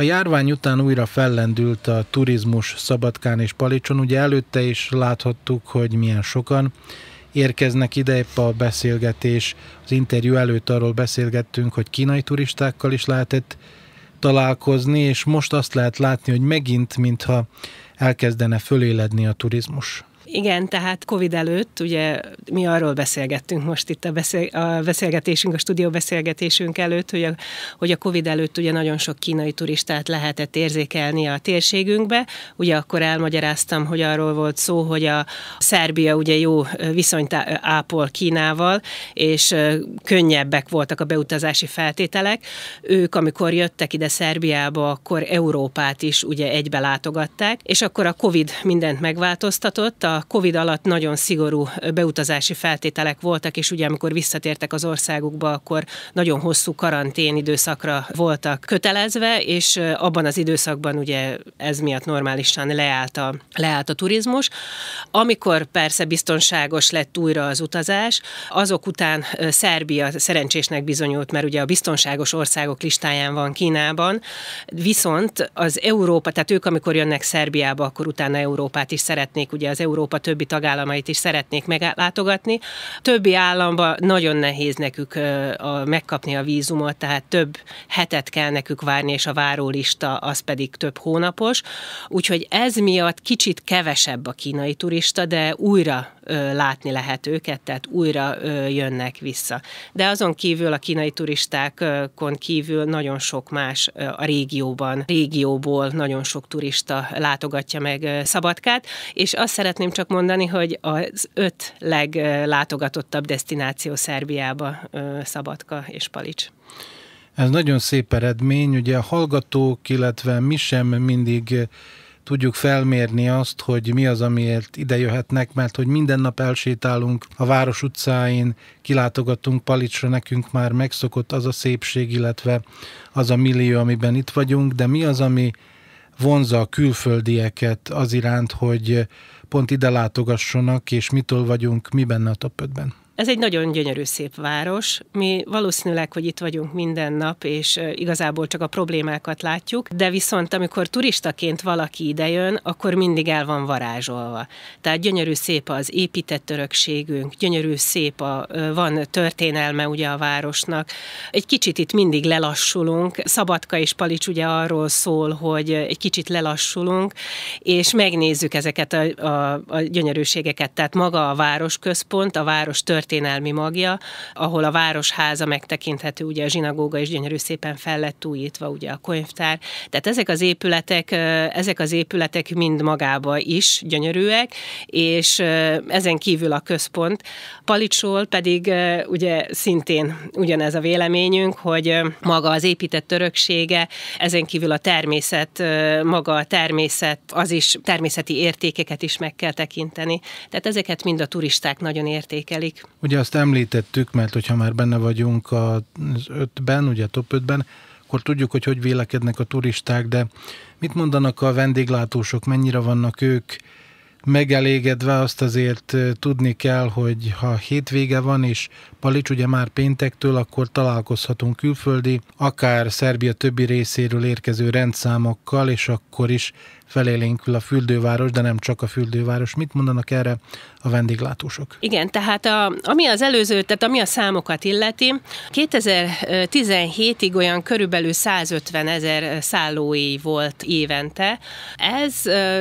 A járvány után újra fellendült a turizmus Szabadkán és Palicson. Ugye előtte is láthattuk, hogy milyen sokan érkeznek ide épp a beszélgetés. Az interjú előtt arról beszélgettünk, hogy kínai turistákkal is lehetett találkozni, és most azt lehet látni, hogy megint, mintha elkezdene föléledni a turizmus. Igen, tehát Covid előtt, ugye mi arról beszélgettünk most itt a, beszél, a beszélgetésünk, a stúdió beszélgetésünk előtt, hogy a, hogy a Covid előtt ugye nagyon sok kínai turistát lehetett érzékelni a térségünkbe. Ugye akkor elmagyaráztam, hogy arról volt szó, hogy a Szerbia ugye jó viszonyt ápol Kínával, és könnyebbek voltak a beutazási feltételek. Ők, amikor jöttek ide Szerbiába, akkor Európát is ugye egybe látogatták, és akkor a Covid mindent megváltoztatott, a Covid alatt nagyon szigorú beutazási feltételek voltak, és ugye amikor visszatértek az országukba, akkor nagyon hosszú karantén időszakra voltak kötelezve, és abban az időszakban ugye ez miatt normálisan leállt a, leállt a turizmus. Amikor persze biztonságos lett újra az utazás, azok után Szerbia szerencsésnek bizonyult, mert ugye a biztonságos országok listáján van Kínában, viszont az Európa, tehát ők amikor jönnek Szerbiába, akkor utána Európát is szeretnék, ugye az Európa Európa többi tagállamait is szeretnék meglátogatni. Többi államba nagyon nehéz nekük a, megkapni a vízumot, tehát több hetet kell nekük várni, és a várólista az pedig több hónapos. Úgyhogy ez miatt kicsit kevesebb a kínai turista, de újra látni lehet őket, tehát újra jönnek vissza. De azon kívül a kínai turistákon kívül nagyon sok más a régióban, régióból nagyon sok turista látogatja meg Szabadkát, és azt szeretném csak csak mondani, hogy az öt leglátogatottabb destináció Szerbiába Szabadka és Palics. Ez nagyon szép eredmény, ugye a hallgatók, illetve mi sem mindig tudjuk felmérni azt, hogy mi az, amiért ide jöhetnek, mert hogy minden nap elsétálunk a város utcáin, kilátogatunk Palicsra, nekünk már megszokott az a szépség, illetve az a millió, amiben itt vagyunk, de mi az, ami vonza a külföldieket az iránt, hogy pont ide látogassanak, és mitől vagyunk mi benne a top 5-ben? Ez egy nagyon gyönyörű szép város. Mi valószínűleg, hogy itt vagyunk minden nap, és igazából csak a problémákat látjuk, de viszont amikor turistaként valaki idejön, akkor mindig el van varázsolva. Tehát gyönyörű szép az épített örökségünk, gyönyörű szép a, van történelme ugye a városnak. Egy kicsit itt mindig lelassulunk. Szabadka és Palics ugye arról szól, hogy egy kicsit lelassulunk, és megnézzük ezeket a, a, a gyönyörűségeket. Tehát maga a városközpont, a város történelme, történelmi magja, ahol a városháza megtekinthető, ugye a zsinagóga is gyönyörű szépen fel lett újítva, ugye a könyvtár. Tehát ezek az épületek, ezek az épületek mind magába is gyönyörűek, és ezen kívül a központ. Palicsról pedig ugye szintén ugyanez a véleményünk, hogy maga az épített öröksége, ezen kívül a természet, maga a természet, az is természeti értékeket is meg kell tekinteni. Tehát ezeket mind a turisták nagyon értékelik. Ugye azt említettük, mert hogyha már benne vagyunk az ötben, ugye a top 5-ben, akkor tudjuk, hogy hogy vélekednek a turisták, de mit mondanak a vendéglátósok, mennyire vannak ők megelégedve azt azért tudni kell, hogy ha hétvége van, és Palics ugye már péntektől, akkor találkozhatunk külföldi, akár Szerbia többi részéről érkező rendszámokkal, és akkor is felélénkül a fürdőváros, de nem csak a fürdőváros. Mit mondanak erre a vendéglátósok? Igen, tehát a, ami az előző, tehát ami a számokat illeti, 2017-ig olyan körülbelül 150 ezer szállói volt évente. Ez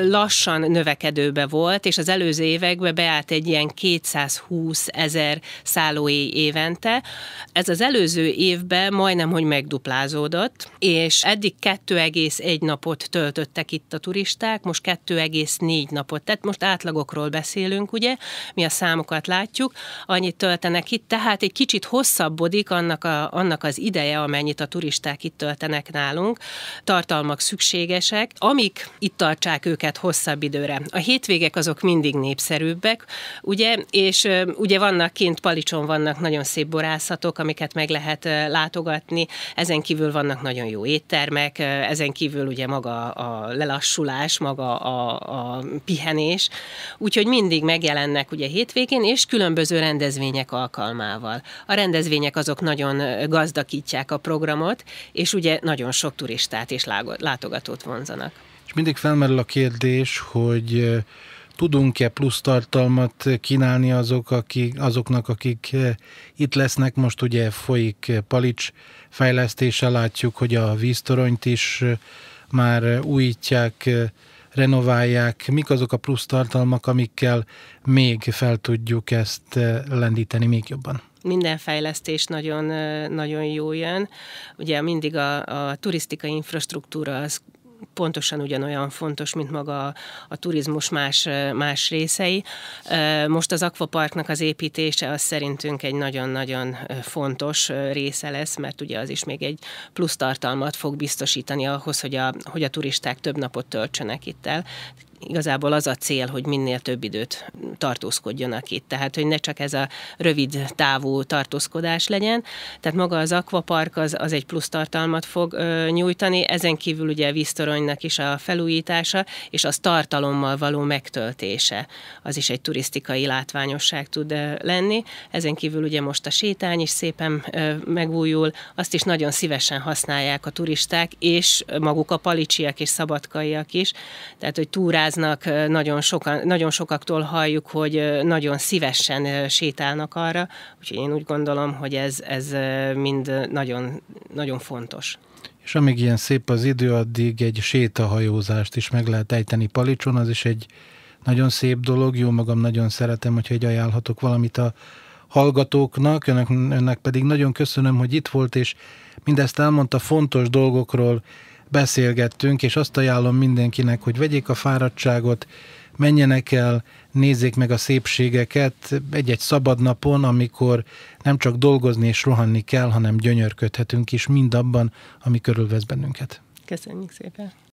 lassan növekedőbe volt, és az előző években beállt egy ilyen 220 ezer szállói évente. Ez az előző évben majdnem, hogy megduplázódott, és eddig 2,1 napot töltöttek itt a turisták, most 2,4 napot. Tehát most átlagokról beszélünk, ugye, mi a számokat látjuk, annyit töltenek itt, tehát egy kicsit hosszabbodik annak, a, annak az ideje, amennyit a turisták itt töltenek nálunk. Tartalmak szükségesek, amik itt tartsák őket hosszabb időre. A hétvégén közösségek azok mindig népszerűbbek, ugye, és ugye vannak kint Palicson vannak nagyon szép borászatok, amiket meg lehet látogatni, ezen kívül vannak nagyon jó éttermek, ezen kívül ugye maga a lelassulás, maga a, a pihenés, úgyhogy mindig megjelennek ugye hétvégén, és különböző rendezvények alkalmával. A rendezvények azok nagyon gazdakítják a programot, és ugye nagyon sok turistát és látogatót vonzanak és mindig felmerül a kérdés, hogy tudunk-e plusz tartalmat kínálni azok, akik, azoknak, akik itt lesznek. Most ugye folyik Palics fejlesztése, látjuk, hogy a víztoronyt is már újítják, renoválják. Mik azok a plusz tartalmak, amikkel még fel tudjuk ezt lendíteni még jobban? minden fejlesztés nagyon, nagyon jó jön. Ugye mindig a, a turisztikai infrastruktúra az pontosan ugyanolyan fontos, mint maga a turizmus más, más részei. Most az akvaparknak az építése az szerintünk egy nagyon-nagyon fontos része lesz, mert ugye az is még egy plusz tartalmat fog biztosítani ahhoz, hogy a, hogy a turisták több napot töltsenek itt el igazából az a cél, hogy minél több időt tartózkodjanak itt. Tehát, hogy ne csak ez a rövid távú tartózkodás legyen. Tehát maga az akvapark az, az egy plusz tartalmat fog ö, nyújtani, ezen kívül ugye a víztoronynak is a felújítása, és az tartalommal való megtöltése. Az is egy turisztikai látványosság tud ö, lenni. Ezen kívül ugye most a sétány is szépen ö, megújul, azt is nagyon szívesen használják a turisták, és maguk a palicsiak és szabadkaiak is. Tehát, hogy túrá túráznak, nagyon, sokan, nagyon sokaktól halljuk, hogy nagyon szívesen sétálnak arra, úgyhogy én úgy gondolom, hogy ez, ez mind nagyon, nagyon fontos. És amíg ilyen szép az idő, addig egy sétahajózást is meg lehet ejteni Palicson, az is egy nagyon szép dolog, jó magam nagyon szeretem, hogyha egy ajánlhatok valamit a hallgatóknak, önnek, önnek pedig nagyon köszönöm, hogy itt volt, és mindezt elmondta fontos dolgokról, beszélgettünk, és azt ajánlom mindenkinek, hogy vegyék a fáradtságot, menjenek el, nézzék meg a szépségeket egy-egy szabad napon, amikor nem csak dolgozni és rohanni kell, hanem gyönyörködhetünk is mindabban, ami körülvesz bennünket. Köszönjük szépen!